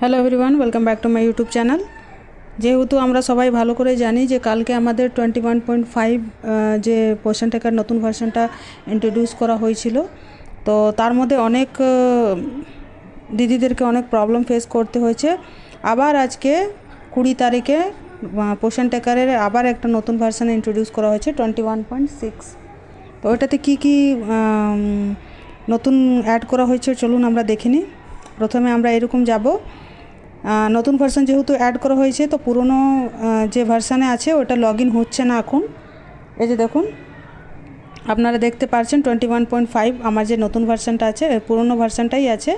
hello everyone welcome back to my YouTube channel যেহেতু আমরা সবাই ভালো করে জানি যে কালকে আমাদের টোয়েন্টি ওয়ান পয়েন্ট ফাইভ যে পোশন টেকার নতুন ভার্সনটা ইন্ট্রোডিউস করা হয়েছিল তো তার মধ্যে অনেক দিদিদেরকে অনেক প্রবলেম ফেস করতে হয়েছে আবার আজকে কুড়ি তারিখে পোশন টেকারের আবার একটা নতুন ভার্সন ইন্ট্রোডিউস করা হয়েছে টোয়েন্টি ওয়ান পয়েন্ট সিক্স তো ওইটাতে কী কী নতুন অ্যাড করা হয়েছে চলুন আমরা দেখিনি প্রথমে আমরা এরকম যাব নতুন ভার্সান যেহেতু অ্যাড করা হয়েছে তো পুরনো যে ভার্সানে আছে ওটা লগ হচ্ছে না এখন এই যে দেখুন আপনারা দেখতে পারছেন টোয়েন্টি ওয়ান পয়েন্ট ফাইভ আমার যে নতুন ভার্সানটা আছে পুরনো ভার্সানটাই আছে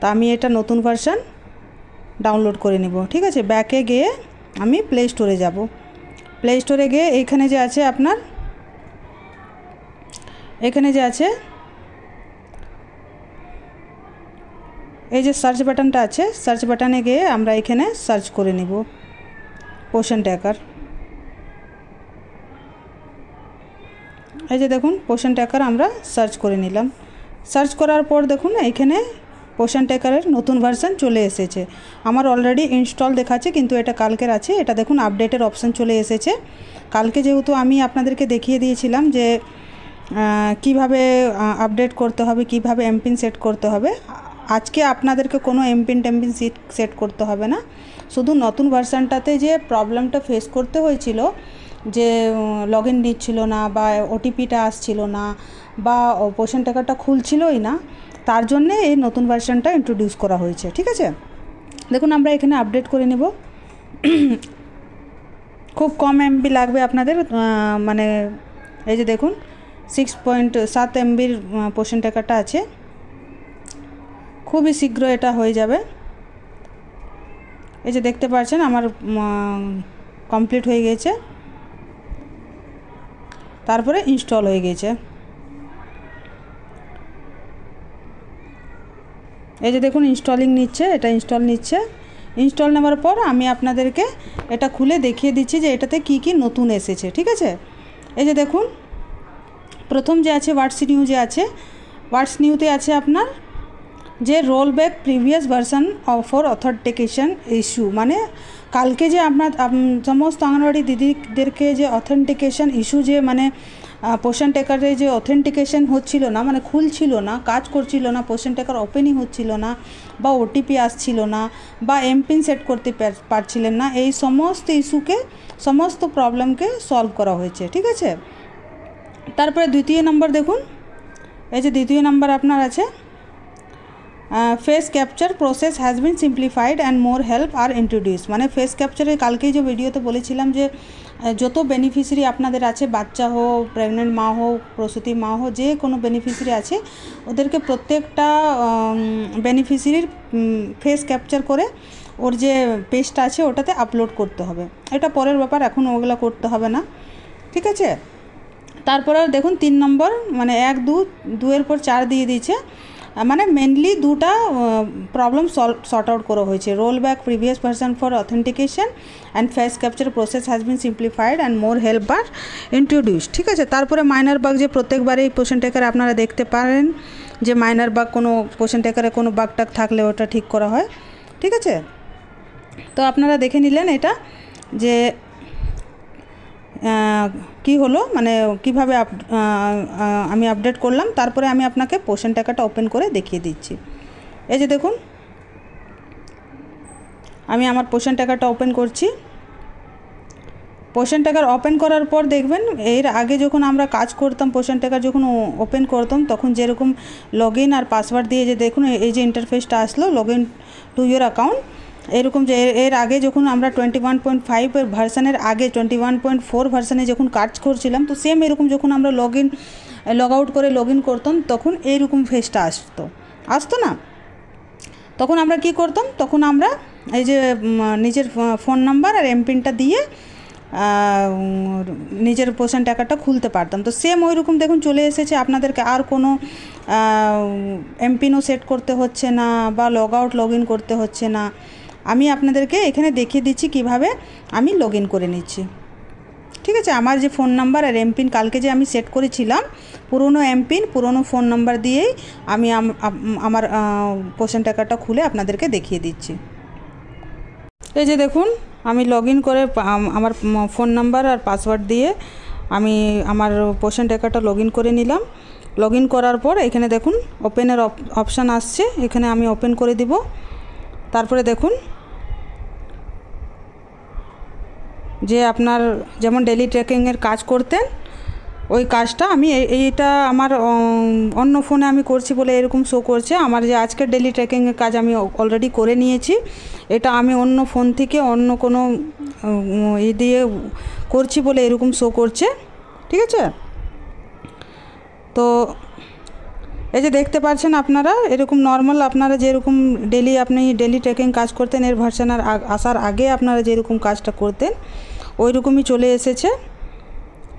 তা আমি এটা নতুন ভার্সান ডাউনলোড করে নেব ঠিক আছে ব্যাকে গিয়ে আমি প্লে স্টোরে যাব প্লে স্টোরে গিয়ে এইখানে যে আছে আপনার এখানে যে আছে এই যে সার্চ বাটনটা আছে সার্চ বাটনে গিয়ে আমরা এখানে সার্চ করে নিব পোশন ট্যাকার এই যে দেখুন পোশন ট্যাকার আমরা সার্চ করে নিলাম সার্চ করার পর দেখুন এইখানে পোশন ট্যাকারের নতুন ভার্সান চলে এসেছে আমার অলরেডি ইনস্টল দেখাচ্ছে কিন্তু এটা কালকের আছে এটা দেখুন আপডেটের অপশান চলে এসেছে কালকে যেহেতু আমি আপনাদেরকে দেখিয়ে দিয়েছিলাম যে কিভাবে আপডেট করতে হবে কিভাবে এমপিন সেট করতে হবে আজকে আপনাদেরকে কোনো এমপিন টেমপিন সিট সেট করতে হবে না শুধু নতুন ভার্সানটাতে যে প্রবলেমটা ফেস করতে হয়েছিল যে লগ ইন নিচ্ছিল না বা ওটিপিটা আসছিল না বা পোশন টাকাটা খুলছিলই না তার জন্যে এই নতুন ভার্সানটা ইন্ট্রোডিউস করা হয়েছে ঠিক আছে দেখুন আমরা এখানে আপডেট করে নেব খুব কম এমবি লাগবে আপনাদের মানে এই যে দেখুন সিক্স পয়েন্ট সাত এমবির পোশন টাকাটা আছে খুবই শীঘ্র এটা হয়ে যাবে এই যে দেখতে পাচ্ছেন আমার কমপ্লিট হয়ে গেছে তারপরে ইনস্টল হয়ে গেছে এই যে দেখুন ইনস্টলিং নিচ্ছে এটা ইনস্টল নিচ্ছে ইনস্টল নেওয়ার পর আমি আপনাদেরকে এটা খুলে দেখিয়ে দিচ্ছি যে এটাতে কি কি নতুন এসেছে ঠিক আছে এই যে দেখুন প্রথম যে আছে হোয়াটস নিউ যে আছে হোয়াটস নিউতে আছে আপনার যে roll back previous version for authentication issue মানে কালকে যে আপনার সমস্ত অঙ্গনওয়াড়ি দিদিদেরকে যে অথেন্টিকেশন ইস্যু যে মানে পোশন টেকারে যে অথেন্টিকেশন হচ্ছিল না মানে খুলছিল না কাজ করছিল না পোশন টেকার ওপেনই হচ্ছিল না বা ওটিপি আসছিল না বা এমপিন সেট করতে পারছিলেন না এই সমস্ত ইস্যুকে সমস্ত প্রবলেমকে সলভ করা হয়েছে ঠিক আছে তারপরে দ্বিতীয় নম্বর দেখুন এই যে দ্বিতীয় নম্বর আপনার আছে uh, face capture process has been simplified and more help are introduced মানে ফেস ক্যাপচারে কালকেই যে ভিডিওতে বলেছিলাম যে যত বেনিফিশিয়ারি আপনাদের আছে বাচ্চা হোক প্রেগনেন্ট মা হোক প্রসূতি মা হোক যে কোনো বেনিফিশিয়ারি আছে ওদেরকে প্রত্যেকটা বেনিফিশিয়ারির ফেস ক্যাপচার করে ওর যে পেজটা আছে ওটাতে আপলোড করতে হবে এটা পরের ব্যাপার এখন ওগুলো করতে হবে না ঠিক আছে তারপর দেখুন তিন নম্বর মানে এক দু দুয়ের পর চার দিয়ে দিয়েছে মানে মেনলি দুটা প্রবলেম সলভ সর্ট আউট করা হয়েছে roll back previous version for authentication and face capture process has been simplified and more help bar introduce ঠিক আছে তারপরে মাইনার বাগ যে প্রত্যেকবারে এই পোশন টেকারে আপনারা দেখতে পারেন যে মাইনার বাগ কোনো পোশন টেকারে কোনো বাগ টাক থাকলে ওটা ঠিক করা হয় ঠিক আছে তো আপনারা দেখে নিলেন এটা যে কি হলো মানে কিভাবে আমি আপডেট করলাম তারপরে আমি আপনাকে পোশন টাকাটা ওপেন করে দেখিয়ে দিচ্ছি এই যে দেখুন আমি আমার পোষণ টাকাটা ওপেন করছি পোশন টাকার ওপেন করার পর দেখবেন এর আগে যখন আমরা কাজ করতাম পোশন টাকা যখন ওপেন করতাম তখন যেরকম লগ আর পাসওয়ার্ড দিয়ে যে দেখুন এই যে ইন্টারফেসটা আসলো লগ টু ইয়োর অ্যাকাউন্ট এরকম যে এর আগে যখন আমরা টোয়েন্টি ওয়ান পয়েন্ট ফাইভের ভার্সানের আগে টোয়েন্টি ওয়ান পয়েন্ট ফোর ভার্সানে যখন কাজ করছিলাম তো সেম এরকম যখন আমরা লগ ইন লগ আউট করে লগ ইন করতাম তখন এইরকম ফেসটা আসতো আসতো না তখন আমরা কি করতাম তখন আমরা এই যে নিজের ফোন নাম্বার আর এমপিনটা দিয়ে নিজের পোষণ টাকাটা খুলতে পারতাম তো সেম ওই রকম দেখুন চলে এসেছে আপনাদেরকে আর কোনো এমপিনও সেট করতে হচ্ছে না বা লগ আউট লগ ইন করতে হচ্ছে না আমি আপনাদেরকে এখানে দেখিয়ে দিচ্ছি কিভাবে আমি লগ করে নিচ্ছি ঠিক আছে আমার যে ফোন নাম্বার আর এমপিন কালকে যে আমি সেট করেছিলাম পুরনো এমপিন পুরনো ফোন নাম্বার দিয়েই আমি আমার পোষণ টাকাটা খুলে আপনাদেরকে দেখিয়ে দিচ্ছি এই যে দেখুন আমি লগ করে আমার ফোন নাম্বার আর পাসওয়ার্ড দিয়ে আমি আমার পোষণ টাকাটা লগ করে নিলাম লগ করার পর এখানে দেখুন ওপেনের অপশান আসছে এখানে আমি ওপেন করে দিব তারপরে দেখুন যে আপনার যেমন ডেলি ট্রেকিংয়ের কাজ করতেন ওই কাজটা আমি এইটা আমার অন্য ফোনে আমি করছি বলে এরকম শো করছে আমার যে আজকের ডেলি ট্রেকিংয়ের কাজ আমি অলরেডি করে নিয়েছি এটা আমি অন্য ফোন থেকে অন্য কোনো ই দিয়ে করছি বলে এরকম শো করছে ঠিক আছে তো এই যে দেখতে পাচ্ছেন আপনারা এরকম নর্মাল আপনারা যেরকম ডেলি আপনি ডেলি ট্রেকিং কাজ করতেন এর ভার্সানার আসার আগে আপনারা যেরকম কাজটা করতেন ওই রকমই চলে এসেছে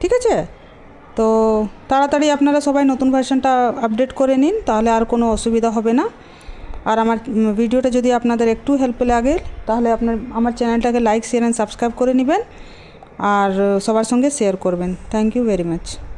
ঠিক আছে তো তাড়াতাড়ি আপনারা সবাই নতুন ভার্সানটা আপডেট করে নিন তাহলে আর কোনো অসুবিধা হবে না আর আমার ভিডিওটা যদি আপনাদের একটু হেল্প লাগে তাহলে আপনার আমার চ্যানেলটাকে লাইক শেয়ার অ্যান্ড সাবস্ক্রাইব করে নেবেন আর সবার সঙ্গে শেয়ার করবেন থ্যাংক ইউ ভেরি মাচ